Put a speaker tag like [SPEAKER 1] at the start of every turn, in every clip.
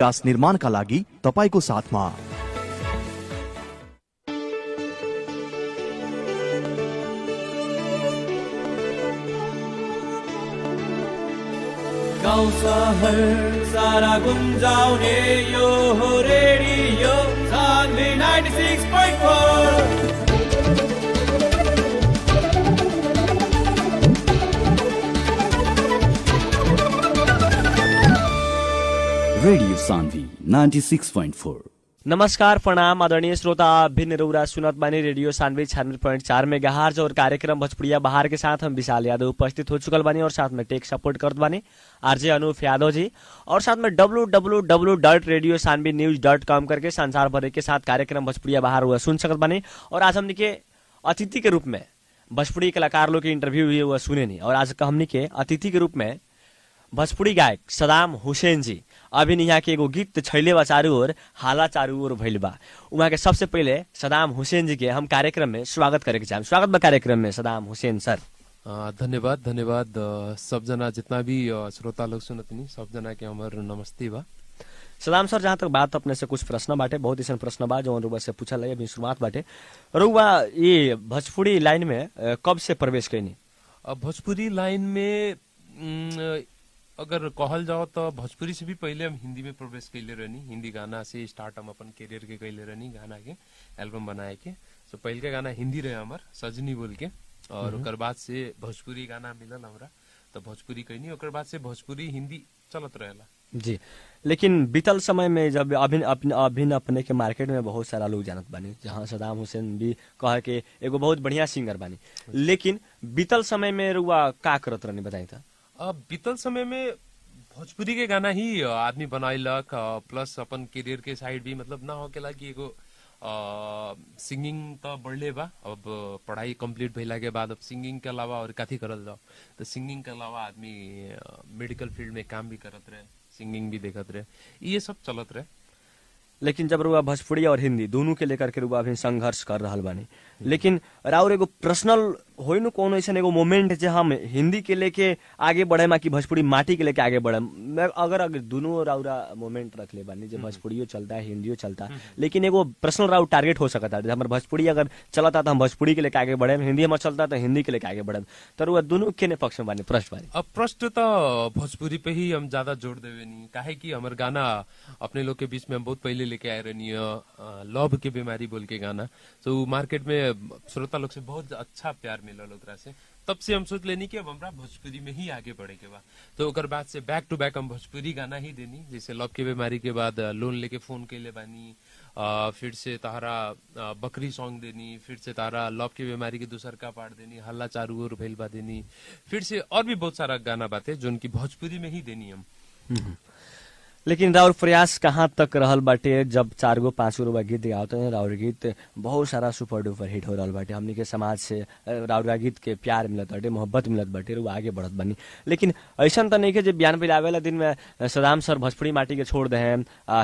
[SPEAKER 1] विकास निर्माणका लागि तपाईँको साथमा
[SPEAKER 2] गाउँ सहर सारा गुन्जाउने यो radio ninety six
[SPEAKER 1] radio Sanvi 96.4 नमस्कार प्रणाम आदरणीय श्रोता भिन्न रौरा सुनत बानी रेडियो सानवी छियानवे पॉइंट चार में गहार्ज और कार्यक्रम भोजपुरिया बाहर के साथ हम विशाल यादव उपस्थित हो चुकल बानी और साथ में टेक सपोर्ट करत बानी आरजे अनूप यादव जी और साथ में W W W dot radio Sanvi news dot com करके संसार भर के साथ कार्यक्रम भोजपुरिया बाहर हुआ सुन सकत बानी और आज हमने के अतिथि के रूप में भोजपुरी कलाकार लोग के इंटरव्यू हुए हुआ सुने नहीं और आज हमने के अतिथि के रूप में भोजपुरी गायक सदाम हुसैन जी अभी यहाँ के एगो गीत तो छैले बा चारू ओर हाला चारू ओर भैल बा वहाँ के सबसे पहले सदाम हुसैन जी के हम कार्यक्रम में स्वागत करे के चाहें स्वागत बा कार्यक्रम में सदाम हुसैन सर धन्यवाद धन्यवाद सबजना जितना भी श्रोता लोग सुनतनी सबजना के हमार नमस्ते बा सलाम सर जहाँ तक बात अपने से कुछ प्रश्न बाटे बहुत ऐसा प्रश्न बा जो रुआ से पूछल है अभी शुरुआत बाटे रुआ ये भोजपुरी लाइन में कब से प्रवेश कैनी
[SPEAKER 3] भोजपुरी लाइन में अगर कहल जाओ तो भोजपुरी से भी पहले हम हिंदी में प्रवेश कैले रहनी हिंदी गाना से स्टार्ट हम अपन करियर के कैले रहनी गाना के एल्बम बनाए के तो पहल का गाना हिंदी रहे हमार सजनी बोल के और उकर हम्म। बाद से भोजपुरी गाना मिलल हमारा तो भोजपुरी कैनी और बाद से भोजपुरी हिंदी चलत रहेला
[SPEAKER 1] जी लेकिन बीतल समय में जब अभिन अपने अभिन अपने के मार्केट में बहुत सारा लोग जानत बानी जहाँ सदाम हुसैन भी कह के एगो बहुत बढ़िया सिंगर बानी अच्छा। लेकिन बीतल समय में रुआ का करत रहनी बताई था तो?
[SPEAKER 3] बीतल समय में भोजपुरी के गाना ही आदमी बनाइलक प्लस अपन करियर के साइड भी मतलब ना होकेला कि एगो सिंगिंग तो बढ़ले बा अब पढ़ाई कंप्लीट भैला के बाद अब सिंगिंग के अलावा और कथी करल जाओ तो सिंगिंग के अलावा आदमी मेडिकल फील्ड में काम भी करत रहे सिंगिंग भी देखत रहे ये सब चलत रहे
[SPEAKER 1] लेकिन जब रुआ भोजपुरी और हिंदी दोनों के लेकर के रुआ अभी संघर्ष कर रहा बानी हम्म। लेकिन राउर एगो पर्सनल हो कौन ऐसा एगो मोमेंट जो हम हिंदी के लेके आगे बढ़े मा भोजपुरी माटी के लेके आगे बढ़े मैं अगर अगर दोनों राउरा मोमेंट रख ले बानी जो हम्म। भोजपुरियो चलता है हिंदियो चलता है हम्म। लेकिन एगो पर्सनल राउ टारगेट हो सकता है हमारे भोजपुरी अगर चलता तो हम भोजपुरी के लेके आगे बढ़े हिंदी हमारे चलता तो हिंदी के लेके आगे बढ़े तर वह दोनों के पक्ष में बानी प्रश्न बानी
[SPEAKER 3] अब प्रश्न तो भोजपुरी पे ही हम ज्यादा जोर देवे नहीं काहे की हमारे गाना अपने लोग के बीच में हम बहुत पहले लेके आए रहनी लव के बीमारी बोल के गाना तो मार्केट में श्रोता लोग से बहुत अच्छा प्यार में ललोतरा से तब से हम सोच लेनी कि अब हमरा भोजपुरी में ही आगे बढ़े के बाद तो ओकर बाद से बैक टू बैक हम भोजपुरी गाना ही देनी जैसे लव के बीमारी के बाद लोन लेके फोन के ले बानी आ, फिर से तारा बकरी सॉन्ग देनी फिर से तारा लव के बीमारी के दूसर का पाट देनी हल्ला चारू और भैलबा देनी फिर से और भी बहुत सारा गाना बात है जो उनकी भोजपुरी में ही देनी हम
[SPEAKER 1] हम्म, हम्म। लेकिन राउर प्रयास कहाँ तक रहल बाटे जब चार गो पाँच गो रुपये गीत गावत राउर गीत बहुत सारा सुपर डुपर हिट हो रहा बाटे हमनी के समाज से राउरा गीत के प्यार मिलत बाटे मोहब्बत मिलत बाटे वो आगे बढ़त बनी लेकिन ऐसा तो नहीं है बयान पे वाला दिन में सदाम सर भोजपुरी माटी के छोड़ दें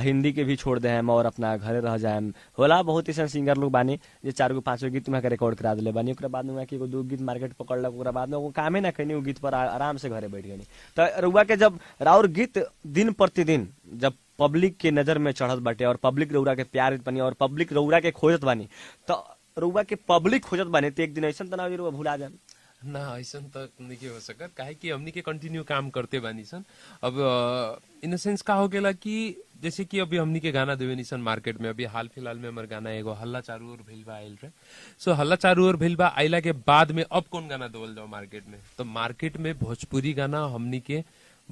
[SPEAKER 1] हिंदी के भी छोड़ दें और अपना घरे रह जाए होला बहुत ऐसा सिंगर लोग बानी जो चार गो पाँच गो गीत में रिकॉर्ड करा दिले बानी बाद में एगो दो गीत मार्केट पकड़लक बाद में कामें ना कैनी वो गीत पर आराम से घरे बैठ गई तो रुआ के जब राउर गीत दिन प्रतिदिन जब पब्लिक के नजर में चढ़त बटे और पब्लिक रउरा के प्यार बनी और पब्लिक रउरा के खोजत बानी तो रउरा के पब्लिक खोजत बानी तो एक दिन ऐसा तनाव रउआ भुला जाए
[SPEAKER 3] ना ऐसा तो नहीं हो सकत काहे कि हमने के कंटिन्यू काम करते बानी सन अब इन द सेंस का हो गया कि जैसे कि अभी हमने के गाना देवे सन मार्केट में अभी हाल फिलहाल में हमारे गाना एगो हल्ला चारू और भिलवा आयल रहे सो हल्ला चारू और भिलवा आयला के बाद में अब कौन गाना देवल जाओ मार्केट में तो मार्केट में भोजपुरी गाना हमने के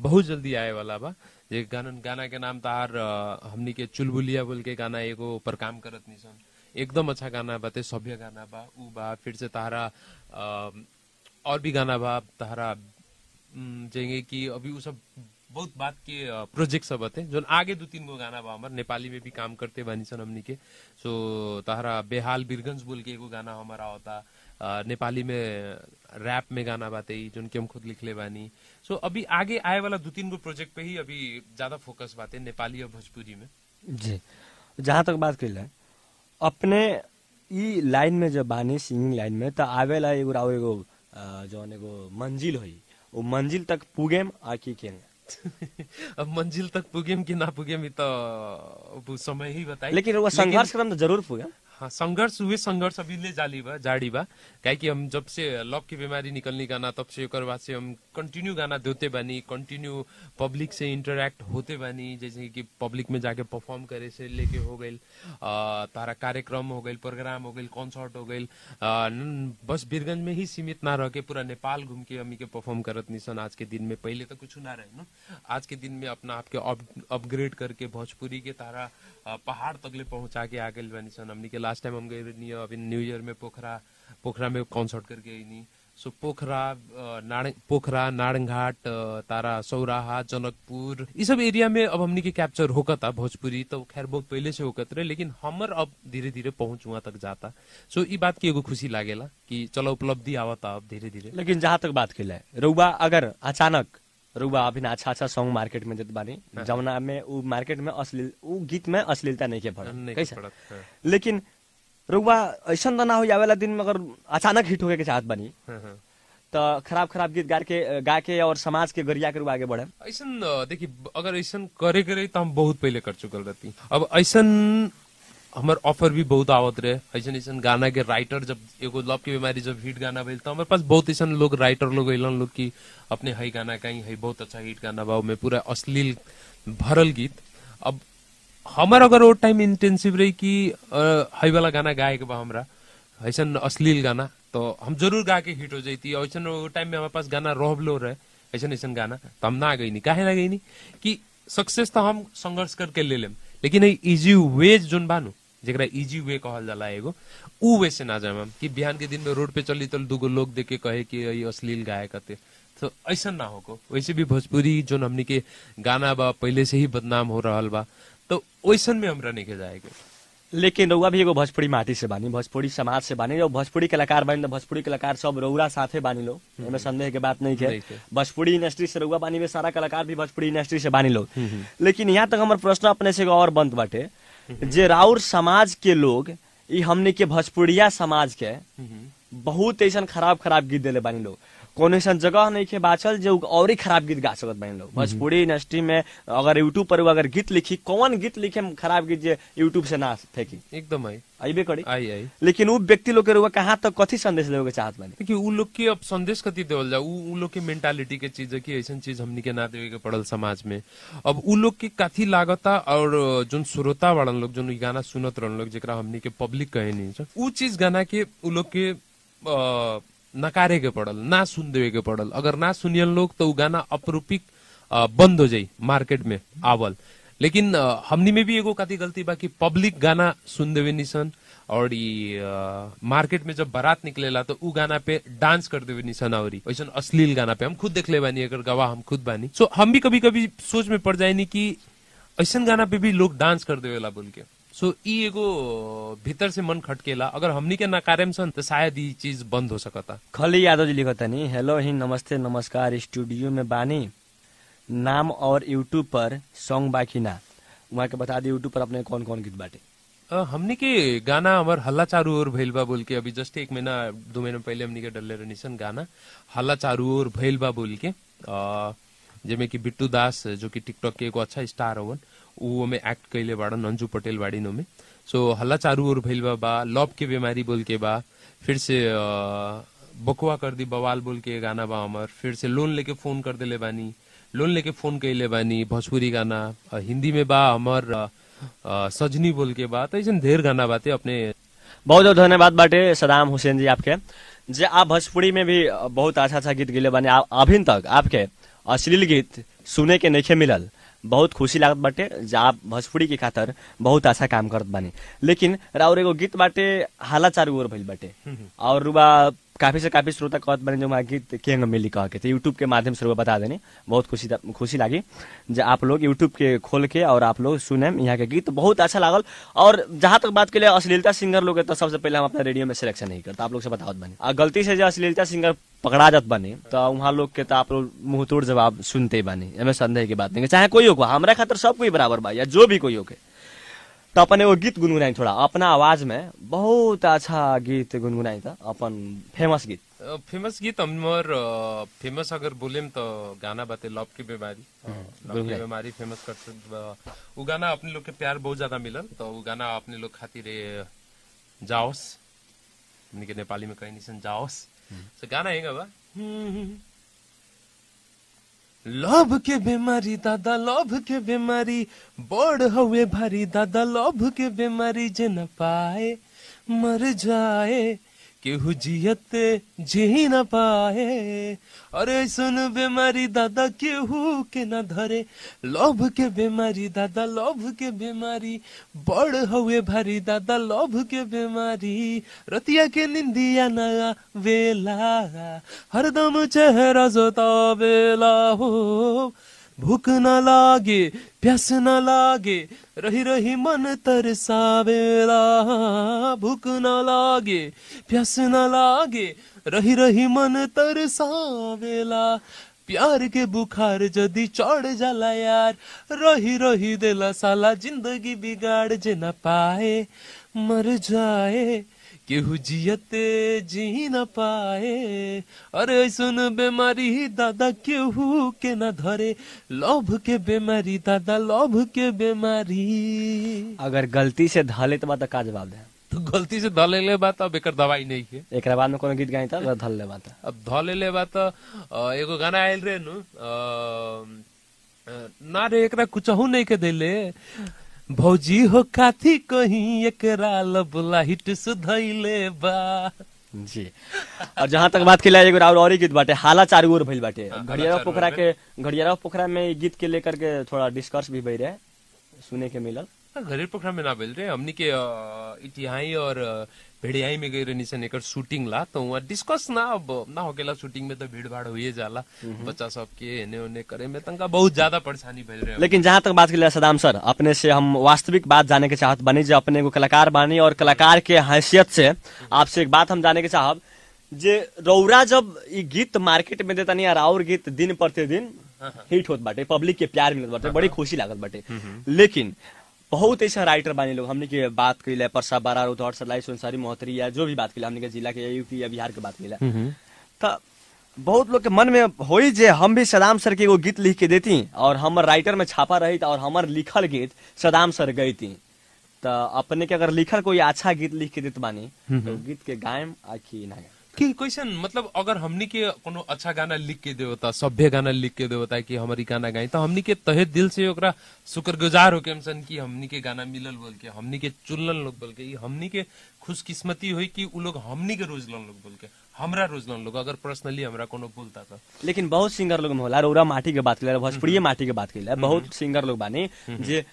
[SPEAKER 3] बहुत जल्दी आए वाला बा ये गानन गाना के नाम तार हमनी के चुलबुलिया बोल के गाना एगो ऊपर काम करत निसन एकदम अच्छा गाना बाते सभ्य गाना बा ऊ बा फिर से तारा और भी गाना बा तारा जेंगे कि अभी वो सब बहुत बात के प्रोजेक्ट सब हते जो आगे दो तीन गो गाना बा हमार नेपाली में भी काम करते बानी सन हमनी के सो तारा बेहाल बीरगंज बोल के एगो गाना हमारा होता नेपाली में रैप में गाना बाते ही जिनके हम खुद लिखले बानी सो अभी आगे आए वाला दो तीन गो प्रोजेक्ट पे ही अभी ज्यादा फोकस बाते नेपाली और भोजपुरी में
[SPEAKER 1] जी जहाँ तक बात कर ले अपने ई लाइन में जब बानी सिंगिंग लाइन में तो आवेला एगो राव जो ने एगो मंजिल हुई वो मंजिल तक पुगेम आ की के
[SPEAKER 3] अब मंजिल तक पुगेम कि ना पुगेम तो समय ही बताए लेकिन वो संघर्ष
[SPEAKER 1] क्रम तो जरूर पुगेम
[SPEAKER 3] संघर्ष हुए संघर्ष अभी ले जाली बा जाड़ी बा काहे कि हम जब से लव की बीमारी निकलने गाना तब से ओकर बाद से हम कंटिन्यू गाना देते बानी कंटिन्यू पब्लिक से इंटरेक्ट होते बानी जैसे कि पब्लिक में जाके परफॉर्म करे से लेके हो गई तारा कार्यक्रम हो गई प्रोग्राम हो गई कॉन्सर्ट हो गई बस बीरगंज में ही सीमित ना रह के पूरा नेपाल घूम के हमी के परफॉर्म करत निसन आज के दिन में पहले तो कुछ ना रहे ना आज के दिन में अपना आपके अपग्रेड करके भोजपुरी के तारा पहाड़ ले पहुँचा के आगे बनी सन हमने के लास्ट टाइम हम गए नहीं अभी न्यू ईयर में पोखरा पोखरा में कॉन्सर्ट करके आई नहीं सो पोखरा नाड़ पोखरा नाड़घाट तारा सौराहा जनकपुर ये सब एरिया में अब हमने के कैप्चर होकत था भोजपुरी तो खैर बहुत पहले से होकत रहे लेकिन हमर अब धीरे धीरे पहुंच वहाँ तक जाता सो ये
[SPEAKER 1] बात की एगो खुशी ला कि चलो उपलब्धि आवता अब धीरे धीरे लेकिन जहाँ तक बात कैला रउबा अगर अचानक रुबा अभी अच्छा अच्छा सॉन्ग मार्केट में देते बानी हाँ। जमुना में उ मार्केट में अश्लील उ गीत में अश्लीलता नहीं के पड़ कैसे हाँ। लेकिन रुबा ऐसा तो ना हो जाए दिन में अगर अचानक हिट होके के चाहत बनी हाँ, तो खराब खराब गीत गा के गा के और समाज के गरिया के आगे बढ़े
[SPEAKER 3] ऐसा देखिए अगर ऐसा करे करे तो हम बहुत पहले कर चुकल रहती अब ऐसा हमारे ऑफर भी बहुत आवत रहे ऐसा ऐसा गाना के राइटर जब एगो लव की बीमारी जब हिट गाना भेल तो हमारे पास बहुत ऐसा लोग राइटर लोग अलन लोग की अपने हई गाना कहीं हई बहुत अच्छा हिट गाना बा में पूरा अश्लील भरल गीत अब हमार अगर वो टाइम इंटेंसिव रही कि हई वाला गाना गाए के बा हमारा ऐसा अश्लील गाना तो हम जरूर गा के हिट हो जाती है ऐसा वो टाइम में हमारे पास गाना लो रहे ऐसा ऐसा गाना तो हम ना गई काहे ना गई कि सक्सेस तो हम संघर्ष करके ले लेम लेकिन इजी वेज जो बानू जरा इजी वे कहल जाला एगो उ वे से ना जाए कि बिहान के दिन में रोड पे चली तो दूगो लोग देखे कहे कि ये अश्लील गायक कहते तो ऐसा ना होको वैसे भी भोजपुरी जो हमनी के गाना बा पहले से ही बदनाम हो रहा बा तो वैसा में हमरा नहीं जाएगा
[SPEAKER 1] लेकिन रउआ भी एगो भोजपुरी माटी से बानी भोजपुरी समाज से बानी भोजपुरी कलाकार बानी तो भोजपुरी कलाकार सब रउरा साथे बानी लोग एमे हम्म। संदेह के बात नहीं है भोजपुरी इंडस्ट्री से रउआ बानी में सारा कलाकार भी भोजपुरी इंडस्ट्री से बानी लोग हम्म, हम्म। लेकिन यहाँ तक हमारे प्रश्न अपने से और बंद बाटे जे राउर समाज के लोग हमने के भोजपुरिया समाज के हम्म। बहुत ऐसा खराब खराब गीत दिले बानी लोग कौन ऐसा जगह नहीं खे बाचल जो और ही खराब गीत गा सकत बहन लोग भोजपुरी हम्म। इंडस्ट्री में अगर यूट्यूब पर अगर गीत लिखी कौन गीत लिखे खराब गीत यूट्यूब से ना फेंकी एकदम आई आई करी आई आई लेकिन वो व्यक्ति लोग के रुआ कहाँ तक कथी संदेश देवे के चाहत बानी
[SPEAKER 3] देखिए उ लोग की अब संदेश कथी देवल जा उ लोग की मेंटालिटी के चीज है कि ऐसा चीज हमने के ना देवे के पड़ल समाज में अब उ लोग की कथी लागता और जोन श्रोता वाला लोग जोन गाना सुनत रहन लोग जरा हमने के पब्लिक कहे नहीं उ चीज गाना के उ लोग के आ, नकारे के पड़ल ना सुन देवे के पड़ल अगर ना सुनियल लोग तो गाना अपरूपिक बंद हो जाये मार्केट में आवल लेकिन हमनी में भी एगो कथी गलती बाकी पब्लिक गाना सुन देवे निशन और ये मार्केट में जब बारात ला तो उ गाना पे डांस कर देवे निशन और वैसा अश्लील गाना पे हम खुद देख ले बानी अगर गवाह हम खुद बानी सो हम भी कभी कभी सोच में पड़ जाए नी की ऐसा गाना पे भी लोग डांस कर देवेला बोल के सो ई एगो भीतर से मन खटकेला अगर हमनी के नकारम सन तो शायद ई चीज बंद हो सकता
[SPEAKER 1] खली यादव जी लिखत तनी हेलो ही नमस्ते नमस्कार स्टूडियो में बानी नाम और यूट्यूब पर सॉन्ग बाकी ना के बता दी यूट्यूब पर अपने कौन कौन गीत बाटे
[SPEAKER 3] हमने के गाना हमार हल्ला चारू ओर भैल बा बोल के अभी जस्ट एक महीना दो महीना पहले हमने के डले रनिसन गाना हल्ला चारू ओर भैल बा बोल के जैमें कि बिट्टू दास जो कि टिकटॉक के एक अच्छा स्टार होवन उ ओमे एक्ट कैले बाड़ नंजू पटेल बाड़ी नोमे सो हल्ला चारू और भैल बा बा लॉब के बीमारी बोल के बा फिर से बकुआ कर दी बवाल बोल के गाना बा अमर फिर से लोन लेके फोन कर दे ले बानी लोन लेके फोन कैले बानी भोजपुरी गाना हिंदी में बा अमर
[SPEAKER 1] सजनी बोल के बा तो ऐसा ढेर गाना बाते अपने बहुत बहुत धन्यवाद बाटे सदाम हुसैन जी आपके जे आप भोजपुरी में भी बहुत अच्छा अच्छा गीत गेले बानी अभी तक आपके अश्लील गीत सुने के नहीं मिलल बहुत खुशी लागत बाटे जा भोजपुरी के खातर बहुत अच्छा काम करत बानी लेकिन राउर एगो गीत बाटे हाला चारू ओर भइल बाटे हम्म, हम्म। और रुबा काफ़ी से काफ़ी श्रोता कहत बने जो हमारा गीत के मिली कह के तो यूट्यूब के माध्यम से बता देने बहुत खुशी खुशी लगी जो आप लोग यूट्यूब के खोल के और आप लोग सुने यहाँ के गीत बहुत अच्छा लागल और जहाँ तक बात के लिए अश्लीलता सिंगर लोग तो सबसे पहले हम अपना रेडियो में सिलेक्शन नहीं करते आप लोग से बताओ बने आ गलती से जो अश्लीलता सिंगर पकड़ा जात बने तो वहाँ लोग के तो आप लोग मुंह तोड़ जवाब सुनते बने हमें संदेह की बात नहीं चाहे कोई हो हमारे खातर सब कोई बराबर बाई या जो भी कोई होके तो अपने गीत गुनगुनाए थोड़ा अपना आवाजमा बहुत अच्छा गीत गुनगुनाए त अपन फेमस गीत
[SPEAKER 3] फेमस गीत हम फेमस अगर बोले त गाना बातें लव की बीमारी लव फेमस करते वो गाना अपने लोग प्यार बहुत ज्यादा मिलल त वो गाना अपने लोक खातिर जाओस हमने के नेपाली में कहीं नहीं जाओस तो गाना
[SPEAKER 2] है लोभ के बीमारी दादा लोभ के बीमारी बोर्ड हुए भारी दादा लोभ के बीमारी जे न पाए मर जाए केहू जियत जी न पाए अरे सुन बीमारी दादा केहू के न धरे लोभ के बीमारी दादा लोभ के बीमारी बड़ हुए भारी दादा लोभ के बीमारी रतिया के निंदिया नया वेला हरदम चेहरा जोता बेला हो भूख न लागे प्यास न लागे रही रही मन तरसावेला भूख न लागे प्यास न लागे रही रही मन तरसावेला प्यार के बुखार जदि चढ़ जाला यार रही रही देला साला जिंदगी बिगाड़ जे न पाए मर जाए कि हुजियत जी न पाए अरे सुन बीमारी दादा केहू के न धरे लोभ के बीमारी दादा लोभ के बीमारी
[SPEAKER 1] अगर गलती से धले तो बात का जवाब दे
[SPEAKER 3] तो गलती से धले ले बात अब एक दवाई नहीं है
[SPEAKER 1] एक बाद में कोनो गीत गाई था धल ले बात अब
[SPEAKER 3] धले ले बात एगो गाना आयल रे
[SPEAKER 2] नु ना रे एकरा कुछ नहीं के देले
[SPEAKER 1] भौजी हो काथी कहीं एकरा लब हिट सुधैले बा जी और जहाँ तक बात किला एगो और गीत बाटे हाला चारू ओर भइल बाटे घड़ियारा पोखरा के घड़ियारा पोखरा में गीत के लेकर के थोड़ा डिस्कस भी भइ रहे सुने के मिलल
[SPEAKER 3] घड़ियारा पोखरा में ना भइल रे हमनी के इतिहाई और भेड़ियाई में गई रहनी सन
[SPEAKER 1] शूटिंग ला तो वहाँ डिस्कस
[SPEAKER 3] ना अब ना होकेला शूटिंग में तो भीड़ भाड़ हुई जाला बच्चा सब के एने उने करे में तंका बहुत ज्यादा परेशानी भेज रहे लेकिन
[SPEAKER 1] जहाँ तक बात के सदाम सर अपने से हम वास्तविक बात जाने के चाहत बनी जो अपने को कलाकार बनी और कलाकार के हैसियत से आपसे एक बात हम जाने के चाहब जे रौरा जब ये गीत मार्केट में देता नहीं और गीत दिन प्रतिदिन हिट हाँ, हाँ। होत बाटे पब्लिक के प्यार मिलत बाटे हाँ, बड़ी खुशी लागत बाटे लेकिन बहुत ऐसा राइटर बानी लोग हमने के बात कैल परसा बारा उधर सलाई सोनसारी मोहतरी या जो भी बात कैल हमने के जिला के यूपी या बिहार के बात कैल तो बहुत लोग के मन में हो जे हम भी सदाम सर के एगो गीत लिख के देती और हमारे राइटर में छापा रही और हमार लिखल गीत सदाम सर गई तो अपने के अगर लिखल कोई अच्छा गीत लिख के देते बानी तो गीत के गायम आ कि ना
[SPEAKER 3] कि कैसन मतलब अगर हमनी के कोनो अच्छा गाना लिख के देवता सभ्य गाना लिख के देवता कि हमारी गाना गाई तो हमनी के तहे दिल से ओकरा शुक्रगुजार होके हमसन कि हमनी के गाना मिलल बोल के हमनी के चुनल लोग बोल के हमनी के खुशकिस्मती हुई कि उ लोग हमनी के लन लोग बोल के हमरा रोज लोग अगर पर्सनली हमरा कोनो बोलता था
[SPEAKER 1] लेकिन बहुत सिंगर लोग मोहला रोरा माटी के बात कैला भोजपुरी हम्म। माटी के बात कैला हम्म। बहुत सिंगर लोग बानी हम्म। जे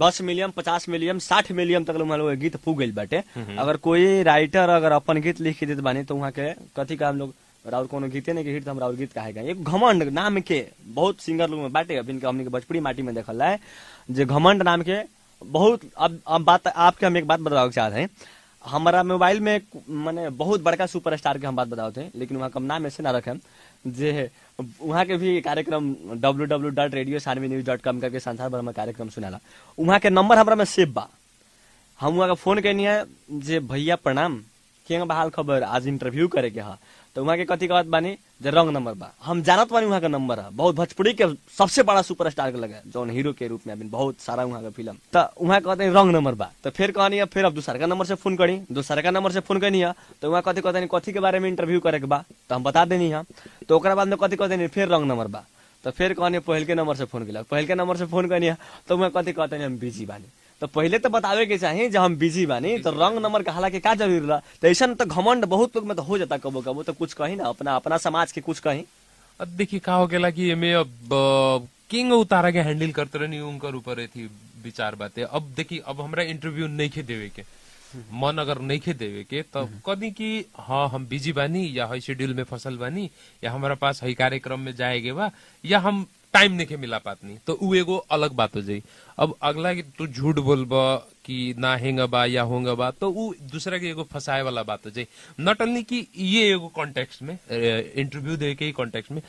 [SPEAKER 1] दस मिलियन पचास मिलियन साठ मिलियन तक लोग गीत फूक गई बाटे अगर कोई राइटर अगर अपन गीत लिख के देते बानी तो वहाँ के कथी का हम लोग राउर कोनो गीते नहीं तो हम राउर गीत कहे गए एक घमंड नाम के बहुत सिंगर लोग में बाटे अभी हमने के भोजपुरी माटी में देखल है जे घमंड नाम के बहुत अब, अब बात आपके हम एक बात बतावे चाहते हैं हमारा मोबाइल में मैंने बहुत बड़का सुपरस्टार के हम बात बताते हैं लेकिन वहाँ कम नाम ऐसे ना रखें जे वहाँ के भी कार्यक्रम W W dot radio Sanvi news dot com करके संसार भर में कार्यक्रम सुनाला वहाँ के नंबर हमारा में सेव बा हम वहाँ का फोन कहनी है जे भैया प्रणाम के हाल खबर आज इंटरव्यू करे के हा तो वहाँ के कथी कहत बानी जो रंग नंबर बा हम जानत बानी वहाँ का नंबर है बहुत भोजपुरी के सबसे बड़ा सुपरस्टार के लगे जौन हीरो के रूप में बहुत सारा वहाँ का फिल्म तो वहाँ कहते रंग नंबर बा तो फिर कहनी फिर अब दूसरा का नंबर से फोन करी दूसरा का नंबर से फोन करनी है तो वहाँ कथी कहते कथी के बारे में इंटरव्यू करे के बा तो हम बता देनी है तो बाद में कथी कहते फिर रंग नंबर बा तो फिर कहनी पहल के नंबर से फोन कल पहल के नंबर से फोन करनी है तो वहाँ कथी कहते हम बिजी बानी तो पहले तो बतावे के चाहिए जब हम बिजी बानी तो रंग नंबर कहला के का जरूरी रहा तो ऐसा तो घमंड बहुत लोग में तो हो जाता कबो कबो तो कुछ कही ना अपना अपना समाज के कुछ कही अब देखिए कहा हो गया कि
[SPEAKER 3] ये अब किंग उतारा के हैंडल करते रहनी उनकर ऊपर थी विचार बातें अब देखिए अब हमारा इंटरव्यू नहीं खे देवे के मन अगर नहीं खे देवे के तो हम्म। कभी की हाँ हम बिजी बानी या हई शेड्यूल में फसल बानी या हमारा पास हई कार्यक्रम में जाएगे बा या हम टाइम नहीं मिला पातनी तो वो एगो अलग बात हो जाए अब अगला कि तू झूठ बोलबा कि ना हेंग बा या होंग बा तो वो दूसरा के एगो फसाए वाला बात हो जाए नॉट ओनली कि ये एगो कॉन्टेक्स्ट में इंटरव्यू दे के ही कॉन्टेक्स्ट में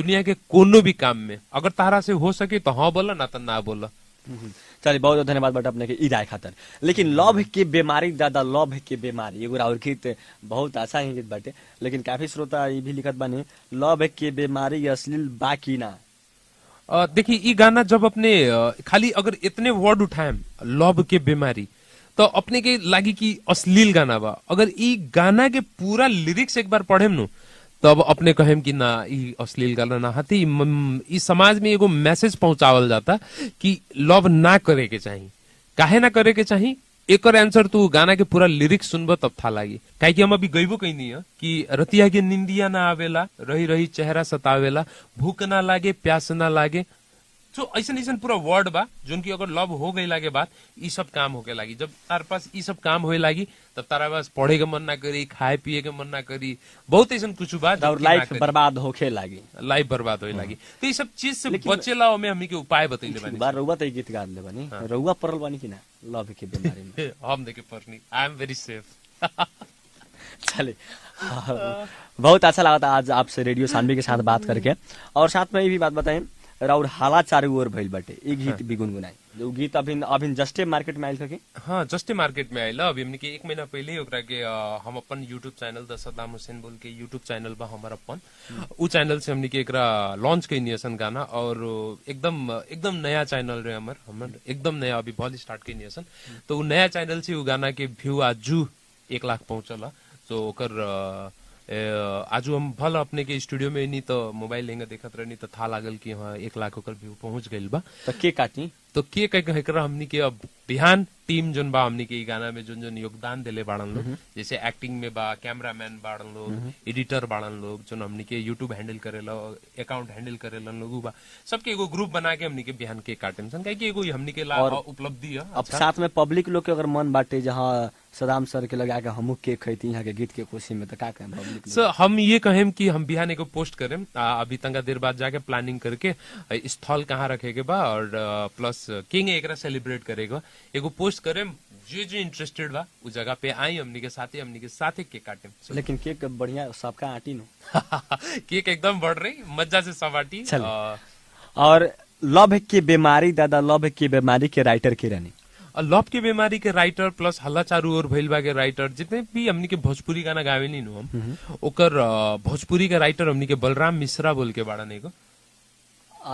[SPEAKER 3] दुनिया के
[SPEAKER 1] कोनो भी काम में अगर तारा से हो सके तो हाँ बोला ना तो ना बोला हम्म। चलिए बहुत बहुत धन्यवाद बट अपने के ई राय खातर लेकिन लभ के बीमारी दादा लभ के बीमारी एगो और गीत बहुत अच्छा ही गीत बाटे लेकिन काफी श्रोता ये भी लिखत बने लभ के बीमारी अश्लील बाकी ना देखिए ये गाना जब अपने खाली अगर इतने वर्ड उठाए
[SPEAKER 3] लव के बीमारी तो अपने के लागे कि अश्लील गाना बा अगर ये गाना के पूरा लिरिक्स एक बार पढ़ेम नु तब अपने कहेम कि ना ये अश्लील गाना ना हाथी इस समाज में एगो मैसेज पहुंचावल जाता कि लव ना करे के चाहिए काहे ना करे के चाहिए एकर आंसर तू गाना के पूरा लिरिक्स सुनब तब था लगे काहे कि हम अभी गईबो कहीं नहीं है कि रतिया के निंदिया ना आवेला रही रही चेहरा सतावेला भूख ना लागे प्यास ना लागे सो तो ऐसा ऐसा पूरा वर्ड बा जोन की अगर लव हो गई लगे बात ये सब काम होके लगी जब तार पास ये सब काम हो लगी तब तारा पास पढ़े के मन ना करी खाए पिए के मन ना करी बहुत ऐसा कुछ बात लाइफ बर्बाद होके लगी लाइफ बर्बाद हो लगी हाँ। तो ये सब चीज से बचे लाओ में हमी के उपाय बतैले बानी बार
[SPEAKER 1] रउवा त तो गीत गाले बानी हाँ। रउवा परल बानी कि ना लव के बीमारी
[SPEAKER 3] में हम देखे परनी आई एम वेरी सेफ
[SPEAKER 1] चले हाँ। बहुत अच्छा लगा था आज आपसे रेडियो सानवी के साथ बात करके और साथ में ये भी बात बताएं और हाला चारों ओर भइल बाटे ई गीत हाँ। भी गुनगुनाई उ गीत अभी अभी जस्टे मार्केट में आयल था कि
[SPEAKER 3] जस्टे मार्केट में आयल अभी हमने के एक महीना पहले ओकरा के हम अपन YouTube channel the Saddam Hussain बोल के यूट्यूब चैनल बा हमार अपन हम्म। उ चैनल से हमने के एकरा लॉन्च कई नियसन गाना और एकदम एकदम नया चैनल रहे हमर हमर एकदम नया अभी भल स्टार्ट कई नियसन हम्म। तो उ नया चैनल से उ गाना के व्यू आजू एक लाख पहुंचल तो ओकर आज हम भल अपने के स्टूडियो में नहीं तो मोबाइल लेंगे देखत रही तो था लागल कि हाँ एक लाख ओकर व्यू पहुंच गई बा तो के काटी तो के कह हमने के अब बिहान टीम जो बा के गाना में जो जो योगदान दिले बाड़न लोग जैसे एक्टिंग में बा कैमरा मैन बाड़न लोग एडिटर बाड़न लोग जो हमनी के यूट्यूब हैंडल करे लो अकाउंट हैंडल करे लन लोग बा सबके एगो ग्रुप बना के हमनी के बिहान के काटे सन काहे एगो हमनी के ला उपलब्धि है
[SPEAKER 1] अब अच्छा? साथ में पब्लिक लोग के अगर मन बाटे जहाँ सदाम सर के लगा के हम के खेती यहाँ के गीत के खुशी में तो क्या कहें पब्लिक
[SPEAKER 3] सर हम ये कहें कि हम बिहान एगो पोस्ट करें अभी तंगा देर बाद जाके प्लानिंग करके स्थल कहाँ रखे के बा और प्लस किंग एक सेलिब्रेट करेगा एगो पोस्ट करेम जो जो इंटरेस्टेड बा उस जगह पे आई हमनी के साथे हमनी के साथे केक काटे लेकिन
[SPEAKER 1] केक बढ़िया सबका आटी नो
[SPEAKER 3] केक एकदम बढ़ रही मजा से सब आटी
[SPEAKER 1] और लव की बीमारी दादा लव की बीमारी के राइटर के रानी
[SPEAKER 3] लव की बीमारी के राइटर प्लस हल्ला चारू और भैल के राइटर जितने भी हमनी के भोजपुरी गाना गावे नी हम हम्म। ओकर भोजपुरी के राइटर हमनी के बलराम मिश्रा बोल के बाड़ा नहीं को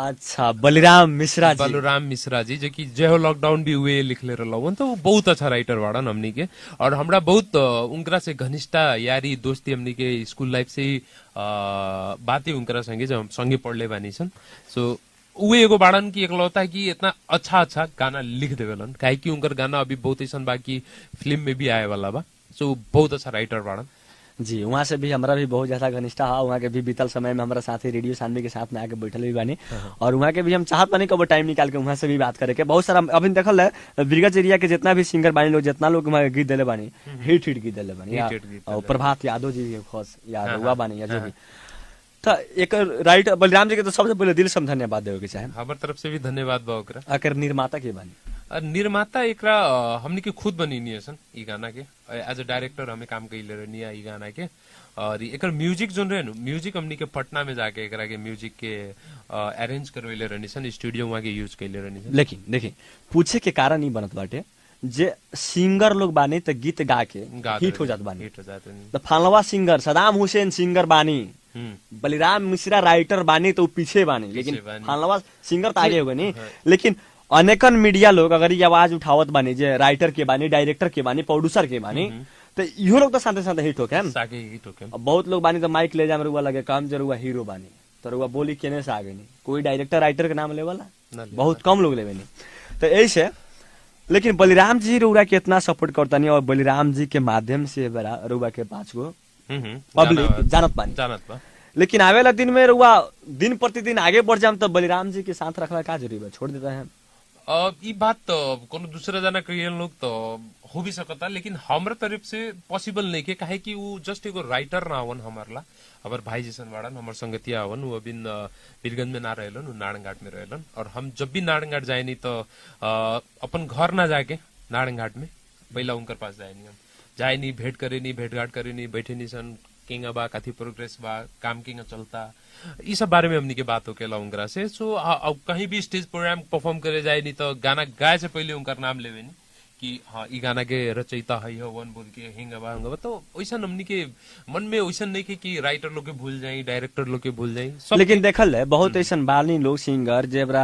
[SPEAKER 3] अच्छा बलिराम मिश्रा जी बलराम मिश्रा जी जो कि जय हो लॉकडाउन भी हुए लिख ले रहा हूँ तो वो बहुत अच्छा राइटर वाड़ा हमनी के और हमरा बहुत उनकरा से घनिष्ठा यारी दोस्ती हमनी के स्कूल लाइफ से ही ही उनकरा संगे जब हम संगे पढ़ले बानी सन सो ऊ एगो बाड़न कि एकलौता कि इतना अच्छा अच्छा गाना लिख देवेलन
[SPEAKER 1] काहे कि उनकर गाना अभी बहुत सन बाकी फिल्म में भी आए वाला बा सो बहुत अच्छा राइटर बाड़न जी वहाँ से भी हमारा भी बहुत ज्यादा घनिष्ठा है वहाँ के भी बीतल समय में हमारा साथी रेडियो सानवी के साथ में आके बैठल भी बानी हाँ, हाँ। और वहाँ के भी हम चाहत बानी कब टाइम निकाल के वहाँ से भी बात करे के बहुत सारा अभी देखल है ब्रिगज एरिया के जितना भी सिंगर बानी लोग जितना लोग वहाँ गीत दिले बानी हिट हम्म, हिट हम्म। गीत दिले बानी और प्रभात यादव जी खस याद हुआ बानी या जो हाँ, भी तो एक राइट बलराम जी के तो सबसे पहले दिल से धन्यवाद देवे के चाहे हमारे तरफ से भी धन्यवाद
[SPEAKER 3] बा ओकरा
[SPEAKER 1] निर्माता के बानी
[SPEAKER 3] निर्माता एक हमने के खुद बनी गाना के एज अ डायरेक्टर हमें काम कई ले गाना के और एक म्यूजिक जो रहे म्यूजिक हमने के पटना में जाके एक के म्यूजिक के
[SPEAKER 1] अरेंज करवे ले सन स्टूडियो वहाँ के यूज कर ले रही लेकिन देखिए पूछे के कारण ही बनत बाटे जे सिंगर लोग बानी तो गीत गा के हिट हो जात बानी हिट हो जाते तो फलवा सिंगर सदाम हुसैन सिंगर बानी हम्म। बलिराम मिश्रा राइटर बानी तो पीछे बानी लेकिन फलवा सिंगर तो आगे होगा नहीं हाँ। लेकिन अनेकन मीडिया लोग अगर ये आवाज उठावत बानी जे राइटर के बानी डायरेक्टर के बानी प्रोड्यूसर के बानी हम्म, हम्म। तो इहो लोग तो साथे साथे हिट होके हिट होके बहुत लोग बानी तो माइक ले जाए लगे काम जे हुआ हीरो बानी तो रुआ बोली केने से आगे नहीं कोई डायरेक्टर राइटर के नाम वाला बहुत कम लोग लेवे नहीं तो ऐसे लेकिन बलिराम जी रुआ के इतना सपोर्ट करता नहीं और बलिराम जी के माध्यम से रुआ के पास गो पब्लिक हम्म, जानत बानी जानत लेकिन आवेला दिन में रुआ दिन प्रतिदिन आगे बढ़ जाम तो बलिराम जी के साथ रखना का जरूरी है छोड़ देता है
[SPEAKER 3] अब बात तो कोनो दूसरा जाना कह लोग तो हो भी सकता लेकिन हमारे तरफ से पॉसिबल नहीं के कहे कि वो जस्ट एगो राइटर ना आवन हमारला हमारे भाई जैसन वाड़न हमारे संगतिया आवन वो अभी बीरगंज में ना रहेलन वो घाट में रहेलन और हम जब भी घाट जाए नहीं तो अपन घर ना जाके घाट में पहला उनकर पास जाए नहीं हम जाए नहीं भेंट करे नहीं भेंट घाट करे नहीं बैठे नहीं सन किंग बा कथी प्रोग्रेस बा काम किंग चलता ये सब बारे में हमने के बात हो के उनकरा से सो अब कहीं भी स्टेज प्रोग्राम परफॉर्म करे जाए नहीं तो गाना गाए से पहले उनका नाम लेवे नहीं कि हाँ ये गाना के रचयिता है वन बोल के हिंग बा हंग तो वैसा हमनी के मन में वैसा नहीं के कि राइटर लोग के भूल जाए डायरेक्टर लोग के भूल जाए लेकिन
[SPEAKER 1] देखल है बहुत हम्म। ऐसा बाली लोग सिंगर जेबरा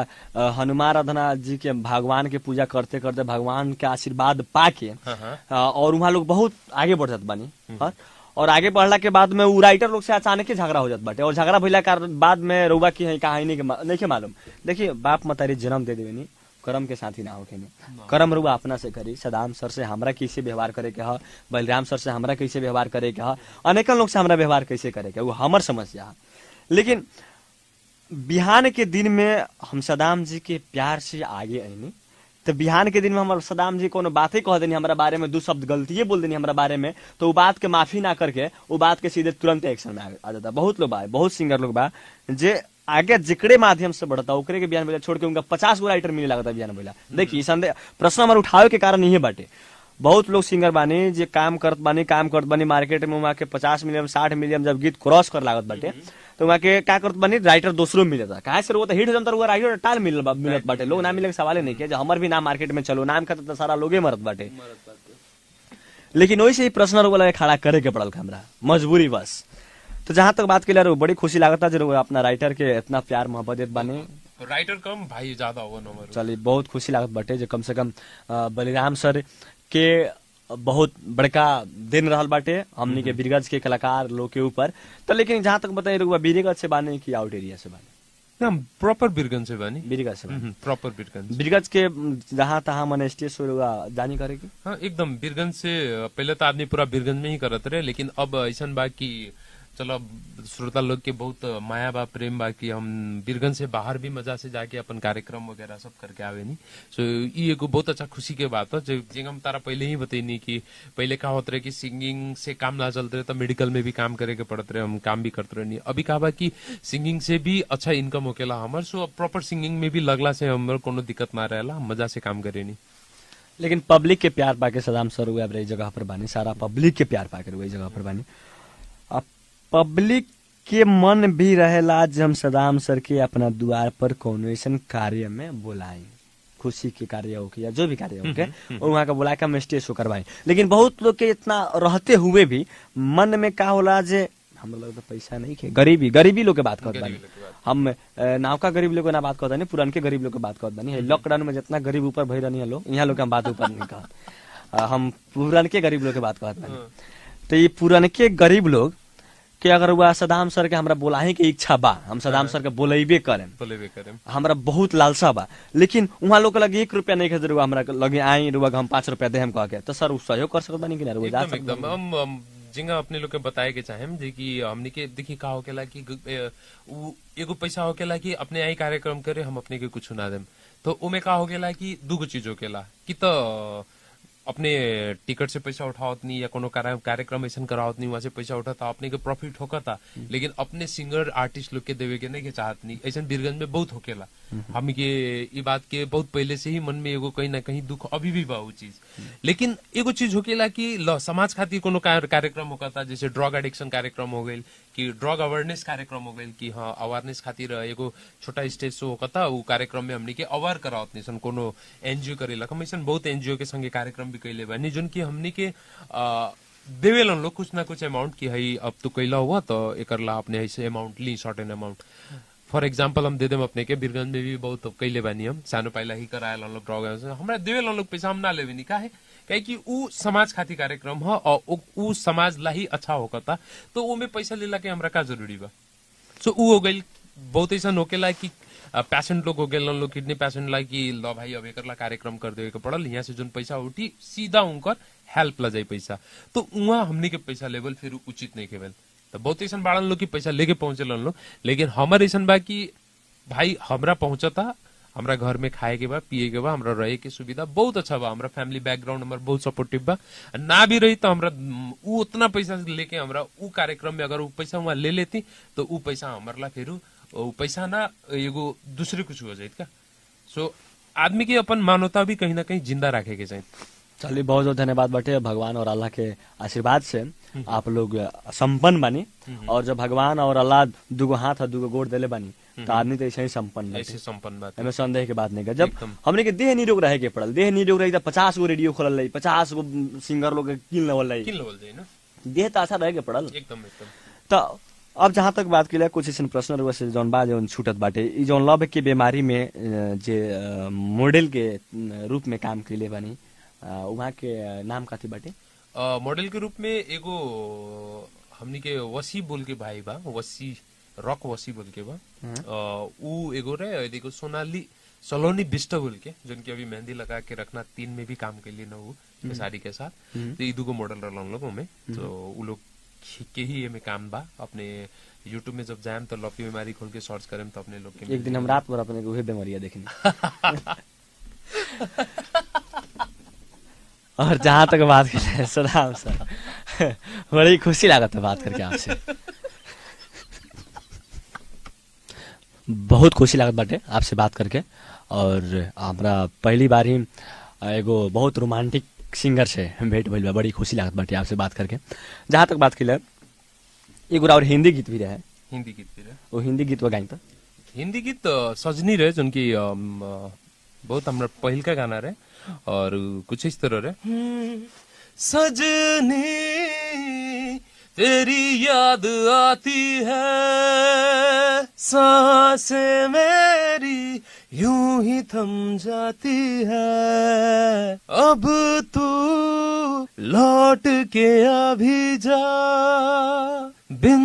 [SPEAKER 1] हनुमान राधना जी के भगवान के पूजा करते करते भगवान के आशीर्वाद पाके हाँ, हाँ। और वहाँ लोग बहुत आगे बढ़ जाते बानी हम्म। और आगे बढ़ला के बाद में उ राइटर लोग से अचानक ही झगड़ा हो जाता बाटे और झगड़ा भैया के बाद में रुआ की है कहानी के नहीं मालूम देखिए बाप मतारी जन्म दे देवे कर्म के साथ ही ना होके कर्म रुआ अपना से करी सदाम सर से हमारा कैसे व्यवहार करे के है बलराम सर से हमारा कैसे व्यवहार करे के है अनेकन लोग से हमारा व्यवहार कैसे करे के वो हमार समस्या है लेकिन बिहान के दिन में हम सदाम जी के प्यार से आगे आईनी तो बिहान के दिन में हमारे सदाम जी को बात ही कह देनी हमारे बारे में दो शब्द गलतिए बोल देनी हमारे बारे में तो वो बात के माफी ना करके वो बात के सीधे तुरंत एक्शन में आ जाता बहुत लोग बा बहुत सिंगर लोग बा जे आगे जिकड़े माध्यम से बढ़ता उकरे के बयान बोला छोड़ के उनका पचास गो राइटर मिले लगता बयान बोला हम्म। देखिए संदेह प्रश्न हमारे उठावे के कारण यही बाटे बहुत लोग सिंगर बानी जो काम करत बानी काम करत बानी मार्केट में वहाँ के पचास मिलियन साठ मिलियन जब गीत क्रॉस कर लागत बाटे हम्म। तो वहाँ के क्या करते बनी राइटर दूसरों में मिलता कहा सर वो तो हिट जनता हुआ राइटर टाल मिल मिलत बाटे लोग ना मिले सवाल नहीं किया हमारे भी नाम मार्केट में चलो नाम खाते तो सारा लोग मरत बाटे लेकिन वही से ही प्रश्न वाला खड़ा करे के पड़ल हमारा मजबूरी बस तो जहां तक बात के लिए बड़ी खुशी लगा था जो अपना राइटर के इतना प्यार मोहब्बत देत बने
[SPEAKER 3] राइटर कम भाई ज्यादा होगा नंबर
[SPEAKER 1] चलिए बहुत खुशी लागत बटे जो कम से कम बलिराम सर के बहुत बड़का दिन रहल बाटे हमनी के हम्म। बीरगंज के कलाकार लोग के ऊपर तो लेकिन जहाँ तक बताइए रुकवा बीरगंज से बानी की आउट एरिया से बानी ना प्रॉपर बीरगंज से बानी बीरगंज से प्रॉपर हम्म, बीरगंज बीरगंज के जहाँ तहाँ मैंने स्टेज से रुकवा जानी करेगी
[SPEAKER 3] हाँ एकदम बीरगंज से पहले तो आदमी पूरा बीरगंज में ही करते रहे लेकिन अब ऐसा बा की चलो श्रोता लोग के बहुत माया बा प्रेम बा कि हम बीरगंज से बाहर भी मजा से जाके अपन कार्यक्रम वगैरह सब करके आवे नी सो ये एगो बहुत अच्छा खुशी के बात है हम तारा पहले ही बतेनी कि पहले कहा होते रहे कि सिंगिंग से काम ना चलते रहे तो मेडिकल में भी काम करे के पड़ते रहे हम काम भी करते रहे अभी कहा कि सिंगिंग से भी अच्छा इनकम होकेला हमार सो प्रॉपर सिंगिंग में भी लगला से हमारे को दिक्कत ना रहे हम मजा से काम करे नी
[SPEAKER 1] लेकिन पब्लिक के प्यार पाके सदाम सर हुए जगह पर बानी सारा पब्लिक के प्यार पाके हुए जगह पर बानी पब्लिक के मन भी रहेला आज हम सदाम सर के अपना द्वार पर कौन ऐसा कार्य में बोलाई खुशी के कार्य हो या जो भी कार्य हो हम्म, हम्म, और वहाँ हम्म। का बुला के हम स्टेज शो करवाई लेकिन बहुत लोग के इतना रहते हुए भी मन में का होला जे हम लोग तो पैसा नहीं है गरीबी गरीबी लोग के बात कर बनी हम नावका गरीब लोग ना बात कर बनी पुरान के गरीब लोग के बात कर बानी लॉकडाउन में जितना गरीब ऊपर भई रहनी लोग यहाँ लोग हम बात ऊपर नहीं कहा हम पुरान के गरीब लोग के बात कर बनी हाँ। तो ये पुरान के गरीब लोग कि अगर वह सदाम सर के हमरा बोलाहे के इच्छा बा हम सदाम हाँ। सर के बोलेबे करेम बोलेबे करेम हमरा बहुत लालसा बा लेकिन वहाँ लोग लगे एक रुपया नहीं खरीद हमरा लगे आई रुआ हम पाँच रुपया देम कह के तो सर उस सहयोग कर सकते बनी कि ना एकदम एकदम
[SPEAKER 3] जिंगा अपने लोग के बताए के चाहे जे की हमने के देखिए कहा होकेला की एगो पैसा होकेला की अपने आई कार्यक्रम करे हम अपने के कुछ सुना दे तो उमे का होकेला की दूगो चीज होकेला की तो अपने टिकट से पैसा उठावत नहीं या कोनो कार्यक्रम ऐसा करावत नहीं वहाँ से पैसा उठाता अपने तो के प्रॉफिट था हम्म। लेकिन अपने सिंगर आर्टिस्ट लोग के देवे के नहीं के चाहत नहीं ऐसा बीरगंज में बहुत होकेला हम्म। हम के ये बात के बहुत पहले से ही मन में एगो कहीं ना कहीं दुख अभी भी बा चीज हम्म। लेकिन एगो चीज होकेला कि ल समाज खातिर कोनो कार्यक्रम था जैसे ड्रग एडिक्शन कार्यक्रम हो गई कि ड्रग अवेरनेस कार्यक्रम हो गई कि हाँ अवेयरनेस खातिर एगो छोटा स्टेज शो होता उ कार्यक्रम में हमने के अवेयर करावत नहीं सन कोनो एनजीओ करेला हम ऐसा बहुत एनजीओ के संगे कार्यक्रम भी कैले बनी जो कि हमने के देवेलन लोग कुछ ना कुछ अमाउंट की है अब तो कैला हुआ तो एक ला अपने ऐसे अमाउंट ली short an amount for example हम दे देम अपने के बीरगंज में भी बहुत कैले बनी हम सानो पाइला ही कराया लोग ड्रॉग हमारा देवेलन लोग पैसा हम ना लेवे नहीं का है क्योंकि उ समाज खाती कार्यक्रम हो और उ समाज लाही ही अच्छा था तो में पैसा लेला के हमरा का जरूरी बा सो उ हो गए बहुत ऐसा होकेला कि पेशेंट लोग हो गए लोग किडनी पेशेंट ला कि ल भाई अब एक कार्यक्रम कर देवे के पड़ल यहाँ से जो पैसा उठी सीधा उनकर हेल्प ला जाए पैसा तो वहाँ हमने के पैसा लेवल फिर उचित नहीं केवल तो बहुत ऐसा बाड़न लोग कि पैसा लेके पहुंचे लोग लेकिन हमारे ऐसा बा कि भाई हमरा पहुंचता हमरा घरमै खाएको खाए के बा पिए के बा हमरा के सुविधा बहुत अच्छा बा हमरा फ्यामिली ब्याकग्राउन्ड हाम्रो बहुत सपोर्टिव बा ना रही त हमरा उ उतना पैसा लेके हमरा उ कार्यक्रम में अगर उ पैसा उहाँ ले लेती त उ पैसा हाम्रोलाई फेरि ऊ पैसा ना एगो दूसरे कुछ हो जाइत का सो आदमी के अपन मानवता भी कहीं ना कहीं जिंदा राखेकै
[SPEAKER 1] के चलि बहुत बहुत धन्यवाद बाटे भगवान और अल्लाह के आशीर्वाद से हम्म। आप लोग संपन्न बनी हम्म। और जब भगवान और अल्लाह दुगो हाथ और दुगो गोड़ दिले बनी हम्म। तो आदमी तो ऐसे ही संपन्न संपन्न संदेह के बात नहीं कर जब हमने के देह निरोग रहे के पड़ल देह निरोग रही पचास गो रेडियो खोल रही पचास गो सिंगर लोग किन लेवल देह तो अच्छा रह के पड़ल एकदम तो अब जहाँ तक बात के कुछ ऐसे प्रश्न से जौन बा जौन छूटत बाटे ई जौन लव के बीमारी में जे मॉडल के रूप में काम के बनी वहाँ के नाम कथी बाटे
[SPEAKER 3] मॉडल के रूप में एगो हमने के वसी बोल के भाई बा वसी रॉक वसी बोल के बा ऊ हम्म। एगो रहे देखो सोनाली सलोनी बिस्ट बोल के जिनकी अभी मेहंदी लगा के रखना तीन में भी काम के लिए ना वो हम्म। साड़ी के साथ हम्म। तो ईदू को मॉडल रहा उन लोगों में तो वो लोग के ही ये में काम बा अपने यूट्यूब में जब जाए तो लॉपी बीमारी खोल के सर्च करें तो अपने लोग के एक दिन हम
[SPEAKER 1] रात भर अपने को देख देखने और जहाँ तक बात करें सलाम सर बड़ी खुशी लागत है बात करके आपसे बहुत खुशी लागत बाटे आपसे बात करके और हमारा पहली बार ही एगो बहुत रोमांटिक सिंगर से भेंट भेल बड़ी खुशी लागत बाटे आपसे बात करके जहाँ तक बात कर एगो और हिंदी गीत भी रहे हिंदी गीत भी रहे वो हिंदी गीत वो तो
[SPEAKER 3] हिंदी गीत सजनी रहे जो बहुत हमारा पहल का गाना रहे और कुछ इस तरह
[SPEAKER 2] रहे सजनी तेरी याद आती है सांसें मेरी यूं ही थम जाती है अब तू लौट के अभी जा बिन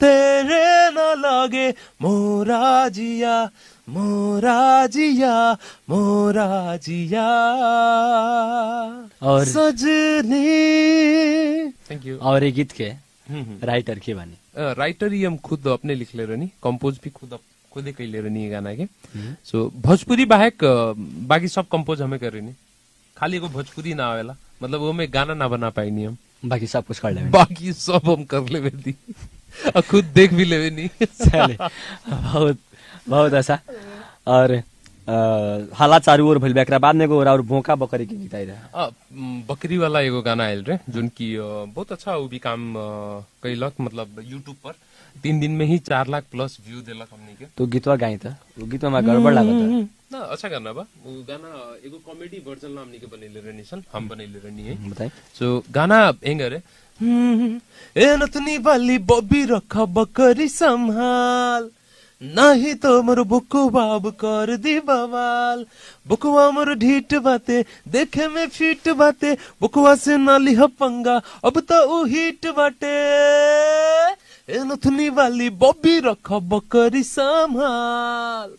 [SPEAKER 2] तेरे न लागे मोरा जिया मोराजिया मोराजिया और सजनी
[SPEAKER 1] थैंक यू और ये गीत के हम्म, हम्म। राइटर के बने
[SPEAKER 3] राइटर ही हम खुद अपने लिख ले रहनी कंपोज भी खुद खुद ही कर ले रहे ये गाना के सो हम्म। भोजपुरी बाहेक बाकी सब कंपोज हमें कर नहीं खाली को भोजपुरी ना आवेला मतलब वो में गाना ना बना पाई नहीं हम
[SPEAKER 1] बाकी सब कुछ कर ले
[SPEAKER 3] बाकी सब हम कर
[SPEAKER 1] ले खुद देख भी ले नहीं बहुत बहुत अच्छा और हाला हालात ओर भइल एकरा बाद में एगो और भोंका बकरी के गीत आई रहा
[SPEAKER 3] बकरी वाला एगो गाना आयल रहे जोन की बहुत अच्छा वो भी काम कैलक मतलब यूट्यूब पर तीन दिन में ही चार लाख प्लस व्यू दिलक हमने के
[SPEAKER 1] तो गीतवा गाई था वो गीतवा में गड़बड़ लागत
[SPEAKER 3] ना अच्छा गाना बा वो गाना एगो कॉमेडी वर्जन ना हमने के बनेले रहनी सन हम बनेले रहनी है बताई सो गाना एंगर है
[SPEAKER 2] ए नतनी वाली बॉबी रखा बकरी संभाल नाही तो मोर बुकुआ अब कर दी बवाल बुकुआ मोर ढीठ बाते देखे में फीट बाते बुकुआ से ना लिह अब तो उ हीट बाटे
[SPEAKER 1] नथुनी वाली बॉबी रख बकरी संभाल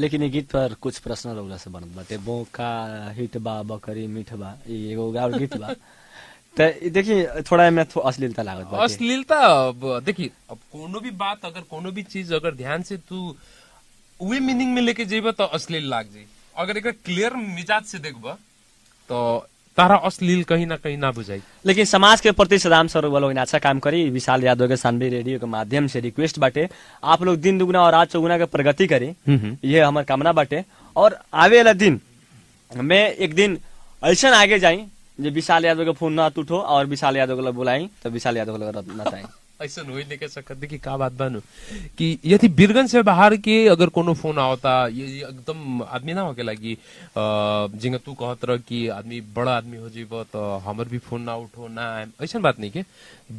[SPEAKER 1] लेकिन ये गीत पर कुछ प्रश्न रौला से बनत बाटे बोका हिट बा बकरी मिठ बा एगो गावल गीत बा तो देखिए थोड़ा अश्लीलता लागत
[SPEAKER 3] अश्लीलता अब कोनो भी बात अगर कोनो भी चीज अगर ध्यान से तू वे मीनिंग में लेके जेब तो अश्लील लाग जाए अगर एक क्लियर मिजाज से देखब तो तारा अश्लील कहीं ना
[SPEAKER 1] कहीं ना बुझाई लेकिन समाज के प्रति सदाम सर वालों अच्छा काम करी विशाल यादव के सानवी रेडियो के माध्यम से रिक्वेस्ट बाटे आप लोग दिन दुगुना और रात चौगुना के प्रगति करी हम्म, हम्म। ये हमारे कामना बाटे और आवे वाला दिन में एक दिन ऐसा आगे जाई जो विशाल यादव के फोन ना टूटो और विशाल यादव को बोलाई तो विशाल यादव को नचाई
[SPEAKER 3] ऐसा नहीं लेके सकते कि का बात बानू कि यदि बिरगन से बाहर के अगर कोनो फोन आवता ये एकदम आदमी ना होके लगी जिंग तू कहत रह कि आदमी बड़ा आदमी हो जीबो तो हमर भी फोन ना उठो ना ऐसा बात नहीं के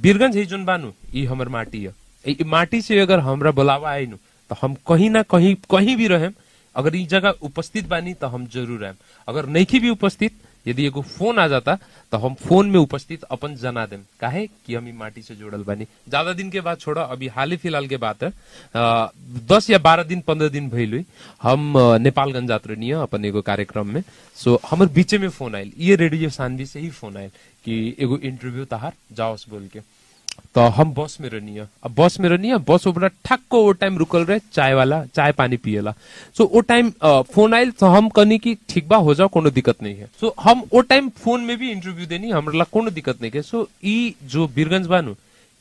[SPEAKER 3] बिरगंज है जुन बानू ये हमर माटी है ये माटी से अगर हमरा बुलावा आई नु तो हम कहीं ना कहीं कहीं भी रहें अगर ये जगह उपस्थित बानी तो हम जरूर रहें अगर नहीं भी उपस्थित यदि एगो फोन आ जाता तो हम फोन में उपस्थित अपन जना देम काहे कि हम माटी से जुड़ल बानी ज्यादा दिन के बाद छोड़ा अभी हाल ही फिलहाल के बात है दस या बारह दिन पंद्रह दिन भैल हम नेपालगंज जात रही अपन एगो कार्यक्रम में सो हमारे बीचे में फोन आये ये रेडियो सानवी से ही फोन आये कि एगो इंटरव्यू तहार जाओस बोल के तो हम बस में रहनी अब बस में रहनी है बस ओबाट ठक्को वो टाइम रुकल रहे चाय वाला चाय पानी पिएला सो वो टाइम फोन आयल तो हम कहनी की ठीक बा हो जाओ कोनो दिक्कत नहीं है सो हम ओ टाइम फोन में भी इंटरव्यू देनी हमारा कोनो दिक्कत नहीं है सो so, ई जो बीरगंज बानु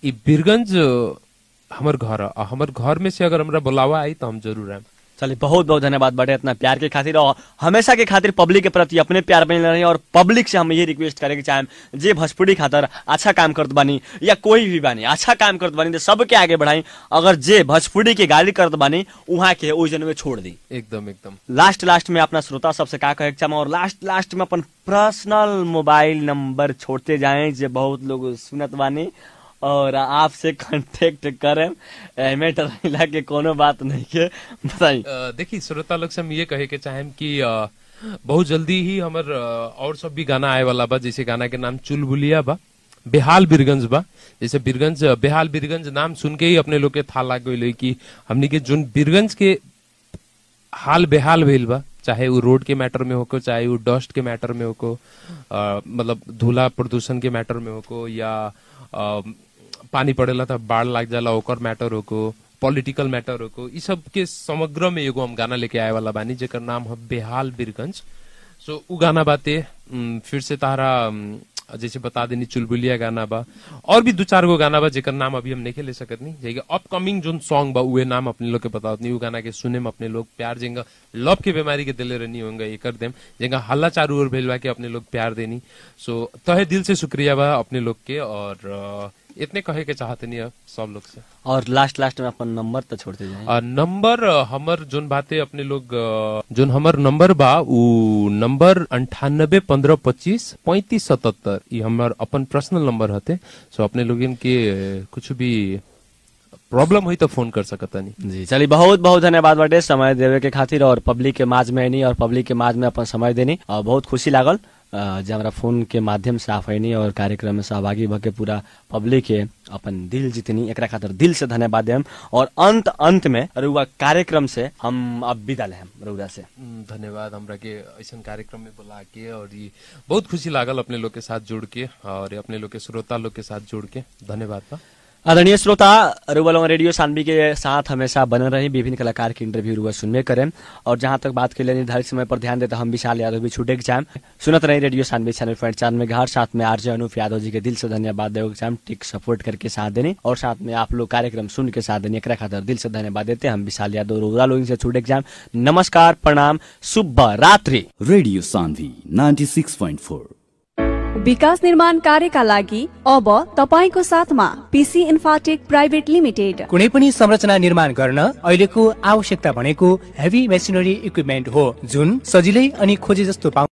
[SPEAKER 3] ई
[SPEAKER 1] बीरगंज घर हमारे घर में से अगर हमारा बुलावा आई तो हम जरूर आए चलिए बहुत बहुत धन्यवाद बड़े इतना प्यार के खातिर और हमेशा के खातिर पब्लिक के प्रति अपने प्यार बने रहें और पब्लिक से हम ये रिक्वेस्ट करें कि चाहे जे भोजपुरी खातर अच्छा काम करत बानी या कोई भी बानी अच्छा काम करत बानी तो सबके आगे बढ़ाई अगर जे भोजपुरी के गाली करत बानी वहाँ के उस जन में छोड़ दी एकदम एकदम लास्ट लास्ट में अपना श्रोता सबसे क्या कहे चाहे और लास्ट लास्ट में अपन पर्सनल मोबाइल नंबर छोड़ते जाए जो बहुत लोग सुनत बानी और आपसे कांटेक्ट करें एमे टरैला के कोनो बात नहीं के बताई
[SPEAKER 3] देखिए श्रोता लोग से हम ये कहे के चाहेम कि बहुत जल्दी ही हमर और सब भी गाना आए वाला बा जैसे गाना के नाम चुलबुलिया बा बेहाल बीरगंज बा जैसे बीरगंज बेहाल बीरगंज नाम सुन के ही अपने लोग के था लाग गए कि हमने के जो बीरगंज के हाल बेहाल भेल बा चाहे वो रोड के मैटर में हो को चाहे वो डस्ट के मैटर में हो को मतलब धूला प्रदूषण के मैटर में हो को या आ, पानी पड़ेला था बाढ़ लग जाला ओकर मैटर होको पॉलिटिकल मैटर को इ सब के समग्र में एगो हम गाना लेके आए वाला बानी जेकर नाम है बेहाल बीरगंज सो so, उ गाना बाते फिर से तारा जैसे बता देनी चुलबुलिया गाना बा और भी दो चार गो गाना बा जेकर नाम अभी हम नहीं ले सकते नहीं जैसे अपकमिंग जो सॉन्ग बा वे नाम अपने लोग के बताओ नहीं गाना के सुने में अपने लोग प्यार जेंगा लव के बीमारी के दिले रहनी होंगे ये कर देम जेंगा हल्ला चारू ओर भेजवा के अपने लोग प्यार देनी सो तहे दिल से शुक्रिया बा अपने लोग के और इतने कहे के चाहते नहीं सब लोग से
[SPEAKER 1] और लास्ट लास्ट में अपन नंबर तो छोड़ते जाए नंबर
[SPEAKER 3] हमर जोन बातें अपने लोग जोन हमर नंबर बा उ नंबर अंठानबे पंद्रह पच्चीस पैंतीस सतहत्तर ये हमार अपन पर्सनल नंबर हते सो अपने लोग इनके कुछ भी प्रॉब्लम हुई तो फोन कर सकता नहीं जी
[SPEAKER 1] चलिए बहुत बहुत धन्यवाद बटे समय देवे के खातिर और पब्लिक के माज में नहीं और पब्लिक के माज में अपन समय देनी और बहुत खुशी लागल जे हमारा फोन के माध्यम से अनी और कार्यक्रम में सहभागी भके पूरा पब्लिक के अपन दिल जितनी एक खातर दिल से धन्यवाद देम और अंत अंत में रुआ कार्यक्रम से हम अब विदा लेम
[SPEAKER 3] रुआ से धन्यवाद हमरा के ऐसा कार्यक्रम में बुला के और ये बहुत खुशी लागल अपने लोग के साथ जुड़ के और अपने लोग के श्रोता लोग के साथ जुड़ के धन्यवाद बा
[SPEAKER 1] आदरणीय श्रोता रूबल रेडियो सानवी के साथ हमेशा बने रहे विभिन्न कलाकार के इंटरव्यू रुआ सुनवे करें और जहां तक बात के लिए निर्धारित समय पर ध्यान देता हम विशाल यादव भी छूटे एग्जाम सुनत रहे रेडियो सानवी चैनल पॉइंट चांद घर साथ में आरजे अनूप यादव जी के दिल से धन्यवाद देव एग्जाम टिक सपोर्ट करके साथ देने और साथ में आप लोग कार्यक्रम सुन के साथ देने एक दिल से धन्यवाद देते हम विशाल यादव रोजा लोग से छूटे एग्जाम नमस्कार प्रणाम शुभ रात्रि radio Sanvi ninety six point four विकास निर्माण कार्यका लागि अब तपाईँको साथमा पिसी इन्फाटेक प्राइभेट लिमिटेड कुनै पनि संरचना निर्माण गर्न अहिलेको आवश्यकता भनेको हेभी मेसिनरी इक्विपमेन्ट हो जुन सजिलै अनि खोजे जस्तो पाउ